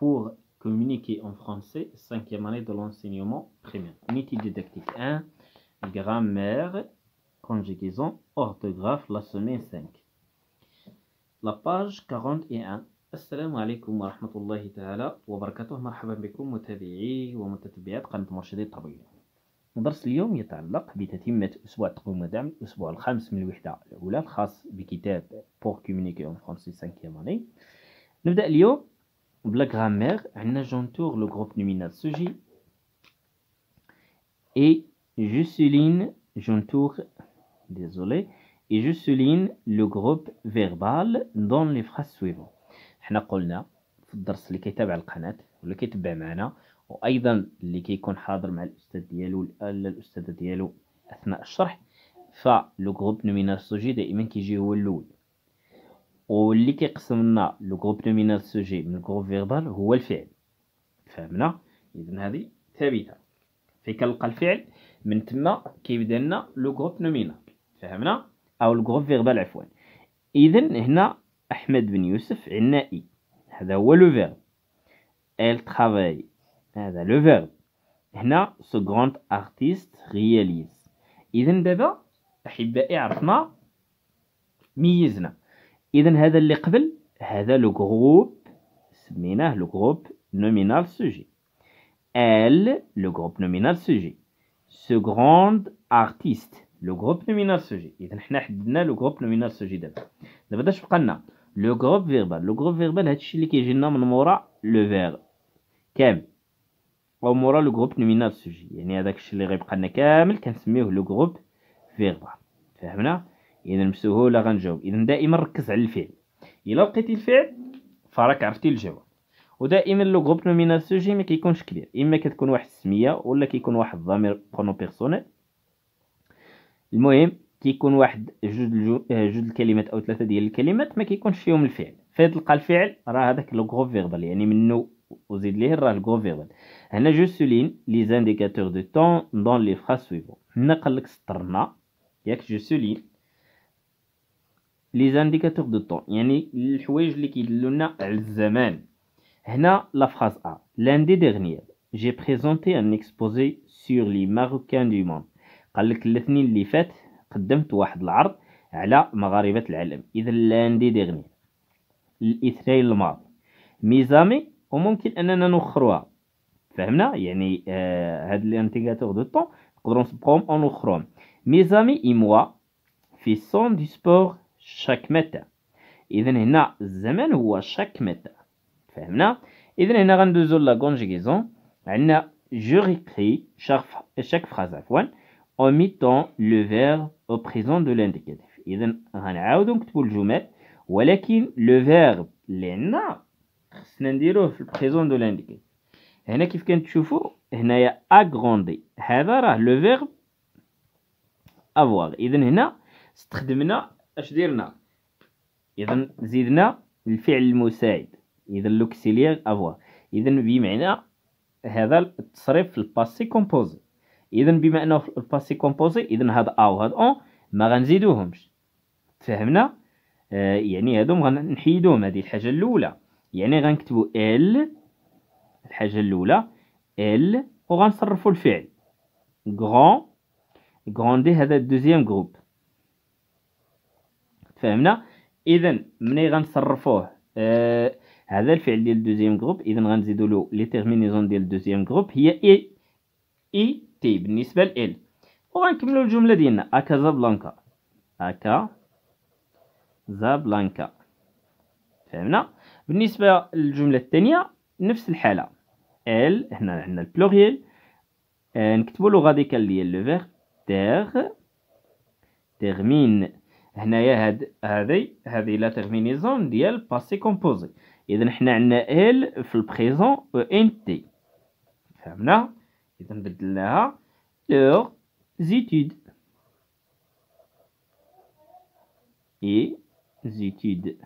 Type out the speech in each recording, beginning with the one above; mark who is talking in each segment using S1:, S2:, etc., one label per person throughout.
S1: pour communiquer en français, cinquième année de l'enseignement premium. Unité didactique 1, grammaire, conjugaison, orthographe, la semaine 5. La page 41. السلام عليكم ورحمة الله تعالى وبركاته مرحبا بكم متابعي ومتتبعات قناة مرشدي الطبية درس اليوم يتعلق بتتمة أسبوع تقويم ودعم الأسبوع الخامس من الوحدة الأولى الخاص بكتاب بور كومينيكي أون فرونسي سانكيام أني نبدأ اليوم بلا غرامير عندنا جونتور لو غروب نومينال سوجي اي je جونتور ديزولي اي et لو غروب فيربال دون لي فراس سويفون حنا قلنا في الدرس اللي كيتابع القناة واللي كيتبع معنا وايضا اللي كيكون حاضر مع الاستاذ ديالو الاستاذة ديالو اثناء الشرح فلو غروب نومينال سوجي دائما كيجي هو الاول واللي كيقسم لنا لو غروب نومينال سوجي من الغروب فيربال هو الفعل فهمنا اذا هذه ثابته فين كنلقى الفعل من تما كيبدا لنا لو غروب نومينال فهمنا او الجروب فيربال عفوا اذا هنا احمد بن يوسف عنائي هذا هو لو فيرب ال ترافاي هذا لو فيرب هنا سو غروند ارتيست رياليز اذا دابا احبائي عرفنا ميزنا اذا هذا اللي قبل هذا لو جروب سميناه لو جروب نومينال سوجي ال لو جروب نومينال سوجي سو غروند ارتيست لو جروب نومينال سوجي اذا حنا حددنا لو جروب نومينال سوجي دابا دابا داش بقى لنا لو جروب فيربال لو جروب فيربال هادشي اللي كيجي لنا من مورا لو فيغ كامل او مورا لو جروب نومينال سوجي يعني هذاك الشيء اللي غيبقى لنا كامل كنسميوه لو جروب فيربال فهمنا اذا بسهوله غنجاوب اذا دائما ركز على الفعل الا لقيتي الفعل فراك عرفتي الجواب ودائما لو غوبت من سوجي ما كيكونش كبير اما كتكون واحد السميه ولا كيكون واحد الضمير برونو بيرسونيل المهم كيكون واحد جوج آه، جوج الكلمات او ثلاثه ديال الكلمات ما كيكونش فيهم الفعل فهاد تلقى الفعل راه هذاك لو غو فيربال يعني منه وزيد ليه راه لو غو فيربال هنا جو سولين لي زانديكاتور دو طون دون لي فراس سويفون هنا قال لك سطرنا ياك جو سولين لي زانديكاتور دو طون يعني الحوايج اللي كيدلو لنا على الزمان هنا لا فراز ا لاندي ديرنيير جي بريزونتي ان اكسبوزي سور لي ماروكان دو مون قال لك الاثنين اللي فات قدمت واحد العرض على مغاربه العالم اذا لاندي ديرنيير الاثنين الماضي ميزامي وممكن اننا نوخروها فهمنا يعني آه هاد الانتيغاتور دو طون نقدروا نسبقوهم اون نوخروهم ميزامي اي موا في سون دي سبور شاك متى اذا هنا الزمن هو شاك متى فهمنا اذا هنا غندوزو لا كونجيغيزون عندنا je réécris chaque, chaque phrase عفوا en mettant le verbe au présent de l'indicatif اذا غنعاودو نكتبو الجمل ولكن لو فيرب اللي عندنا خصنا نديروه في البريزون دو لانديكيف هنا كيف كنتشوفوا هنايا اغروندي هذا راه لو فيرب افوار اذا هنا استخدمنا اش درنا اذا زدنا الفعل المساعد اذا لوكسيليير افوار اذا بمعنى هذا التصريف في الباسي كومبوزي اذا بما انه في الباسي كومبوزي اذا هاد ا هذا اون ما غنزيدوهمش تفهمنا آه يعني هادو غنحيدوهم هذه الحاجه الاولى يعني غنكتبوا ال الحاجه الاولى ال وغنصرفوا الفعل غون غوندي هذا الدوزيام جروب فهمنا اذا ملي غنصرفوه آه هذا الفعل ديال دوزيام جروب اذا غنزيدو له لي تيرمينيزون ديال دوزيام جروب هي اي اي تي بالنسبه لال وغنكملو الجمله ديالنا اكا زابلانكا اكا زابلانكا فهمنا بالنسبه للجمله الثانيه نفس الحاله ال هنا عندنا البلوريال آه، نكتبوا له غادي ديال لو فيغ تيغ تيرمين هنايا هاد هادي هذه لا تيرمينيزون ديال باسي كومبوزي اذا حنا عندنا ال في البريزون و ان تي فهمنا اذا بدلناها لور زيتيد اي زيتيد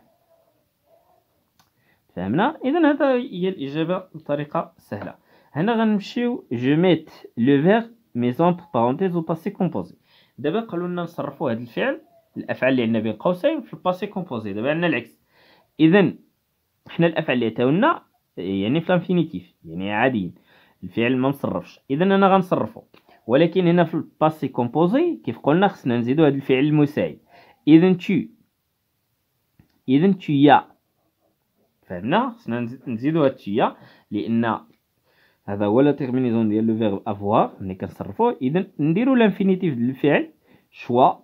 S1: فهمنا اذا هذا هي الاجابه بطريقه سهله هنا غنمشيو جو ميت لو فيغ ميزون بارونتيز و باسي كومبوزي دابا قالوا لنا نصرفوا هذا الفعل الافعال اللي عندنا بين قوسين في الباسي كومبوزي دابا عندنا العكس اذا حنا الافعال اللي عطاونا يعني في لانفينيتيف يعني عاديين الفعل ما مصرفش اذا انا غنصرفو ولكن هنا في الباسي كومبوزي كيف قلنا خصنا نزيدو هذا الفعل المساعد اذا تو اذا يا فهمنا خصنا نزيدو هاد يا لان هذا هو لا تيرمينيزون ديال لو فيرب افوار ملي كنصرفوه اذا نديرو لانفينيتيف ديال الفعل شوا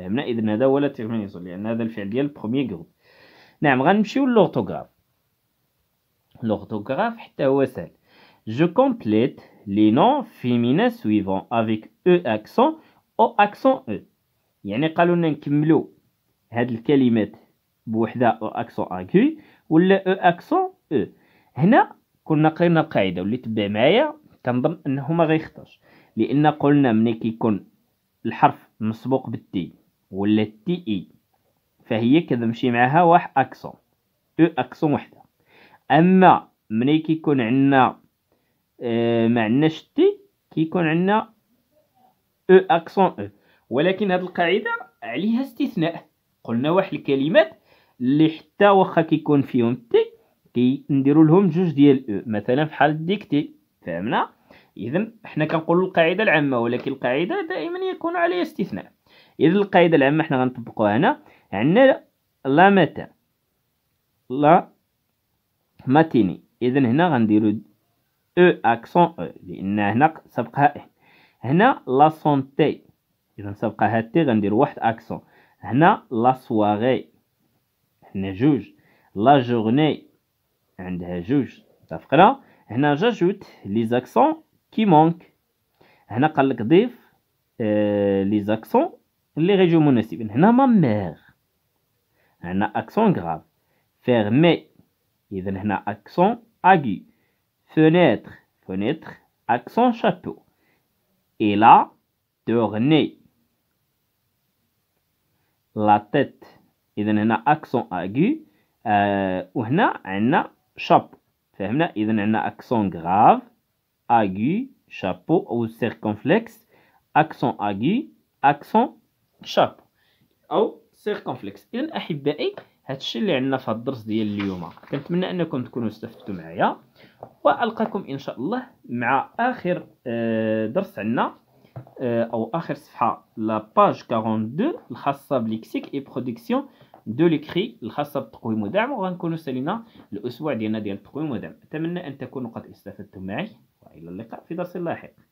S1: فهمنا اذا هذا هو لا تيرمينيزون لان هذا الفعل ديال بروميير جروب نعم غنمشيو للورتوغراف لورتوغراف حتى هو سهل جو كومبليت لي نون فيمينا سويفون افيك او اكسون او اكسون او يعني قالوا لنا نكملو هاد الكلمات بوحده او اكسون اكي ولا او اكسون او هنا كنا قرينا القاعده واللي تبع معايا كنظن انه ما غيخطاش لان قلنا ملي كيكون الحرف مسبوق بالتي ولا تي اي e. فهي كتمشي معها واحد اكسون او اكسون وحده اما ملي كيكون عندنا اه ما عندناش تي كيكون عندنا او اكسون او ولكن هذه القاعده عليها استثناء قلنا واحد الكلمات اللي حتى واخا كيكون فيهم تي كنديروا لهم جوج ديال او e. مثلا حال ديكتي فهمنا اذا حنا كنقولوا القاعده العامه ولكن القاعده دائما يكون عليها استثناء اذا القاعده العامه حنا غنطبقوها هنا عندنا لا متى لا ماتيني اذا هنا غنديرو او اكسون او لان هنا سبقها إه. هنا لا سونتي اذا سبقها تي غندير واحد اكسون هنا لا سواغي هنا جوج لا جورني عندها جوج تفقنا هنا جاجوت لي زاكسون كي مونك هنا قالك ضيف آه، لي زاكسون les régions municipales. ma mère. مير accent grave fermé Idan accent aigu fenêtre fenêtre accent chapeau. et là tourner la tête Idan accent aigu euh, on un chapeau On a accent grave aigu chapeau ou circonflexe accent aigu accent شاب او سيركونفلكس اذا احبائي هادشي اللي عندنا في الدرس ديال اليوم كنتمنى انكم تكونوا استفدتوا معايا والقاكم ان شاء الله مع اخر آه، درس عندنا آه، او اخر صفحه لا باج 42 الخاصه بليكسيك اي برودكسيون دو ليكري الخاصه بالتقويم ودعم وغنكونوا سالينا الاسبوع ديالنا ديال التقويم ودعم اتمنى ان تكونوا قد استفدتم معي والى اللقاء في درس لاحق